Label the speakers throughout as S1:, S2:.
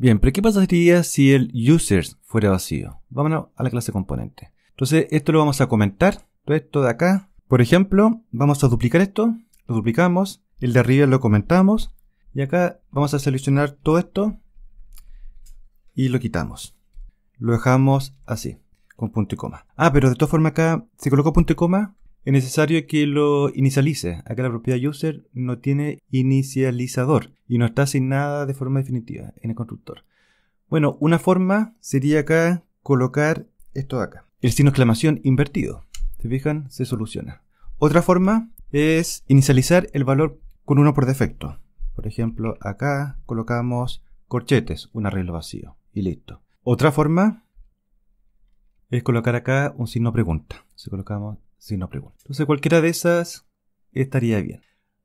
S1: Bien, pero ¿qué pasaría si el users fuera vacío? Vámonos a la clase componente. Entonces, esto lo vamos a comentar, todo esto de acá. Por ejemplo, vamos a duplicar esto, lo duplicamos, el de arriba lo comentamos, y acá vamos a seleccionar todo esto y lo quitamos. Lo dejamos así, con punto y coma. Ah, pero de todas formas acá, si coloco punto y coma, es necesario que lo inicialice. Acá la propiedad user no tiene inicializador y no está asignada de forma definitiva en el constructor. Bueno, una forma sería acá colocar esto de acá. El signo exclamación invertido. ¿Se fijan? Se soluciona. Otra forma es inicializar el valor con uno por defecto. Por ejemplo, acá colocamos corchetes, un arreglo vacío y listo. Otra forma es colocar acá un signo pregunta. Si colocamos si no pregunto. Entonces cualquiera de esas estaría bien.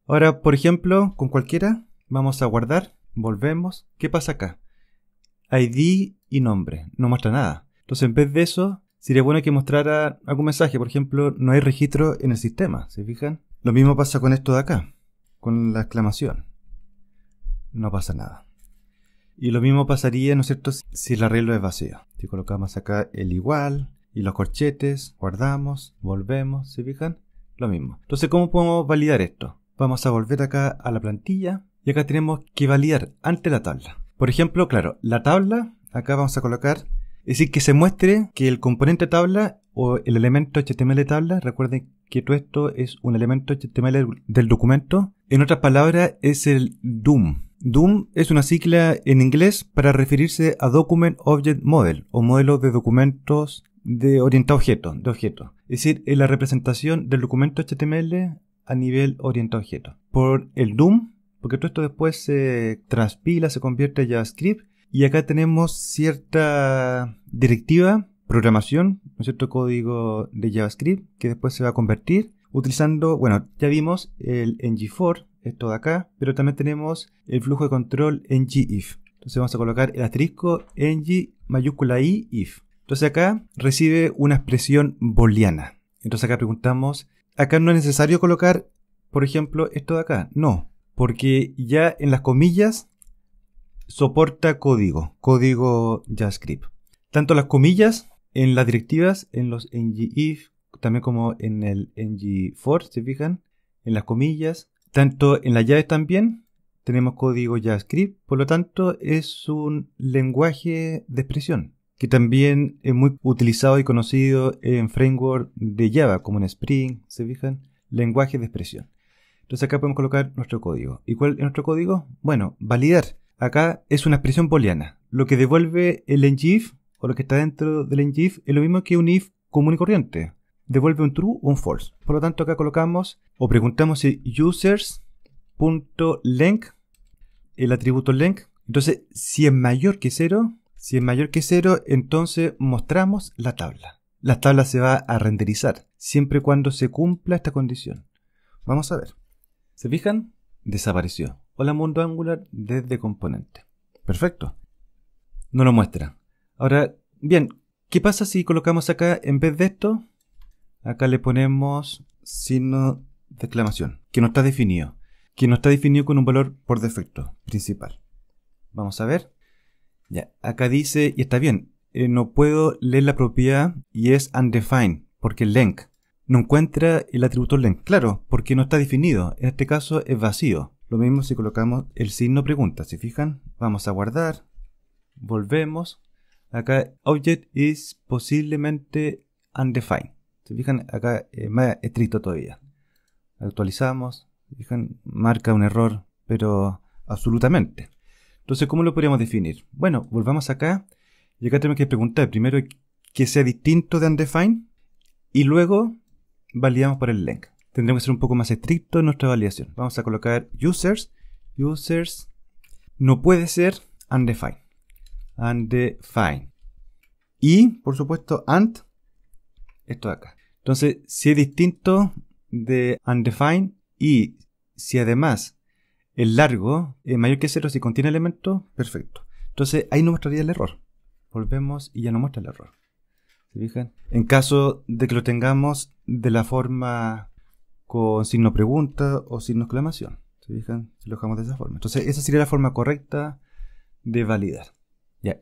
S1: Ahora, por ejemplo, con cualquiera, vamos a guardar, volvemos. ¿Qué pasa acá? ID y nombre, no muestra nada. Entonces, en vez de eso, sería bueno que mostrara algún mensaje. Por ejemplo, no hay registro en el sistema, ¿se fijan? Lo mismo pasa con esto de acá, con la exclamación. No pasa nada. Y lo mismo pasaría, ¿no es cierto?, si el arreglo es vacío. Si colocamos acá el igual, y los corchetes, guardamos, volvemos, ¿se fijan? Lo mismo. Entonces, ¿cómo podemos validar esto? Vamos a volver acá a la plantilla y acá tenemos que validar ante la tabla. Por ejemplo, claro, la tabla, acá vamos a colocar, es decir, que se muestre que el componente tabla o el elemento HTML de tabla, recuerden que todo esto es un elemento HTML del documento. En otras palabras, es el DOM. DOM es una sigla en inglés para referirse a Document Object Model o modelo de documentos de orientado objeto, de objeto. Es decir, es la representación del documento HTML a nivel orientado objeto. Por el DOM, porque todo esto después se transpila, se convierte a JavaScript. Y acá tenemos cierta directiva, programación, un cierto código de JavaScript que después se va a convertir utilizando, bueno, ya vimos el ng4, esto de acá, pero también tenemos el flujo de control ngIf. if. Entonces vamos a colocar el asterisco ng mayúscula i if. Entonces acá recibe una expresión booleana. Entonces acá preguntamos, acá no es necesario colocar, por ejemplo, esto de acá. No, porque ya en las comillas soporta código, código JavaScript. Tanto las comillas en las directivas, en los ng-if, también como en el ng se fijan, en las comillas, tanto en las llaves también tenemos código JavaScript, por lo tanto es un lenguaje de expresión que también es muy utilizado y conocido en framework de Java, como en Spring, se fijan, lenguaje de expresión. Entonces acá podemos colocar nuestro código. ¿Y cuál es nuestro código? Bueno, validar. Acá es una expresión booleana. Lo que devuelve el ngif o lo que está dentro del ngif es lo mismo que un if común y corriente. Devuelve un true o un false. Por lo tanto, acá colocamos o preguntamos si users.length, el atributo length. Entonces, si es mayor que cero, si es mayor que cero, entonces mostramos la tabla. La tabla se va a renderizar siempre y cuando se cumpla esta condición. Vamos a ver. ¿Se fijan? Desapareció. Hola mundo angular desde componente. Perfecto. No lo muestra. Ahora, bien, ¿qué pasa si colocamos acá en vez de esto? Acá le ponemos signo de exclamación, que no está definido, que no está definido con un valor por defecto principal. Vamos a ver acá dice, y está bien, eh, no puedo leer la propiedad y es undefined, porque el length no encuentra el atributo length. Claro, porque no está definido, en este caso es vacío. Lo mismo si colocamos el signo pregunta, si fijan? Vamos a guardar, volvemos. Acá object is posiblemente undefined. si fijan? Acá es eh, más estricto todavía. Actualizamos, fijan? Marca un error, pero absolutamente. Entonces, ¿cómo lo podríamos definir? Bueno, volvamos acá. Y acá tenemos que preguntar primero que sea distinto de undefined y luego validamos por el length. Tendremos que ser un poco más estrictos en nuestra validación. Vamos a colocar users, users, no puede ser undefined, undefined. Y, por supuesto, and, esto de acá. Entonces, si es distinto de undefined y si además el largo es mayor que cero si contiene elementos, perfecto. Entonces ahí no mostraría el error. Volvemos y ya no muestra el error. ¿Se fijan? En caso de que lo tengamos de la forma con signo pregunta o signo exclamación. ¿Se fijan? Si lo dejamos de esa forma. Entonces esa sería la forma correcta de validar.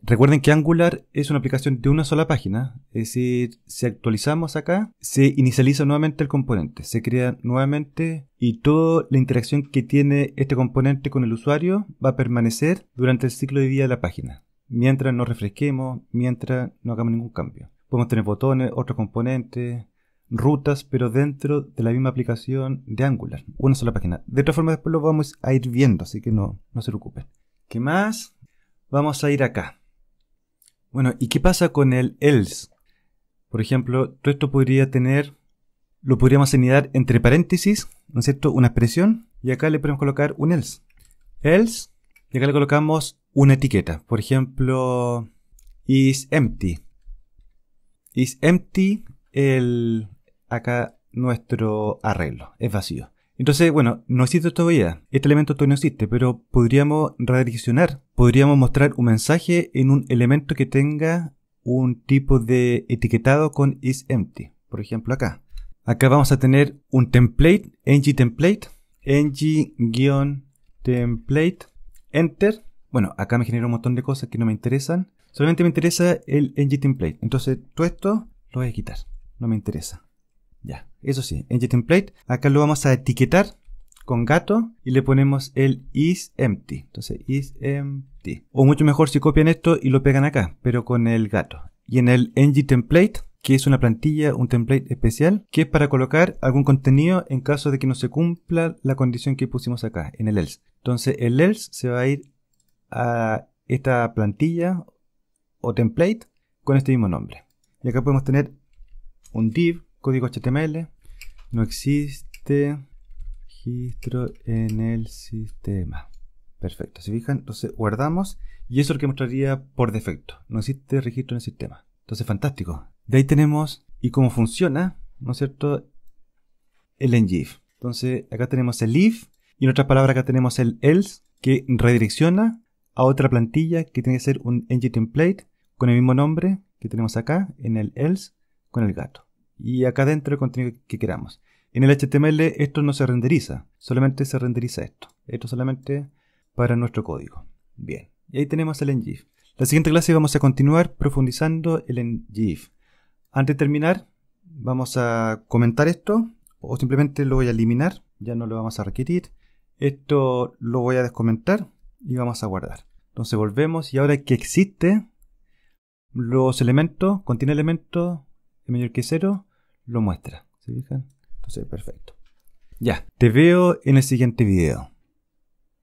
S1: Recuerden que Angular es una aplicación de una sola página, es decir, si actualizamos acá, se inicializa nuevamente el componente, se crea nuevamente y toda la interacción que tiene este componente con el usuario va a permanecer durante el ciclo de vida de la página, mientras no refresquemos, mientras no hagamos ningún cambio. Podemos tener botones, otros componentes, rutas, pero dentro de la misma aplicación de Angular, una sola página. De otra forma después lo vamos a ir viendo, así que no, no se preocupen. ¿Qué más? Vamos a ir acá. Bueno, ¿y qué pasa con el else? Por ejemplo, todo esto podría tener, lo podríamos señalar entre paréntesis, ¿no es cierto? Una expresión, y acá le podemos colocar un else. Else, y acá le colocamos una etiqueta. Por ejemplo, is empty. Is empty el, acá nuestro arreglo, es vacío. Entonces, bueno, no existe todavía, este elemento todavía no existe, pero podríamos redireccionar podríamos mostrar un mensaje en un elemento que tenga un tipo de etiquetado con isEmpty. Por ejemplo, acá. Acá vamos a tener un template, ng template, ng-template, enter. Bueno, acá me genera un montón de cosas que no me interesan. Solamente me interesa el ng template. Entonces, todo esto lo voy a quitar. No me interesa. Ya, eso sí, ng template. Acá lo vamos a etiquetar con gato y le ponemos el is empty. Entonces, is empty. O mucho mejor si copian esto y lo pegan acá, pero con el gato. Y en el ng template, que es una plantilla, un template especial, que es para colocar algún contenido en caso de que no se cumpla la condición que pusimos acá, en el else. Entonces, el else se va a ir a esta plantilla o template con este mismo nombre. Y acá podemos tener un div, código HTML, no existe registro en el sistema. Perfecto, si fijan, entonces guardamos y eso es lo que mostraría por defecto. No existe registro en el sistema. Entonces, fantástico. De ahí tenemos y cómo funciona, ¿no es cierto? El ngif Entonces, acá tenemos el if y en otras palabras acá tenemos el else que redirecciona a otra plantilla que tiene que ser un ng template con el mismo nombre que tenemos acá en el else con el gato. Y acá dentro el contenido que queramos. En el HTML esto no se renderiza, solamente se renderiza esto. Esto solamente para nuestro código. Bien, y ahí tenemos el ngif. La siguiente clase vamos a continuar profundizando el ngif. Antes de terminar, vamos a comentar esto o simplemente lo voy a eliminar, ya no lo vamos a requerir. Esto lo voy a descomentar y vamos a guardar. Entonces volvemos y ahora que existe, los elementos, contiene elementos mayor que cero, lo muestra. ¿Se fijan? Entonces, perfecto. Ya, te veo en el siguiente video.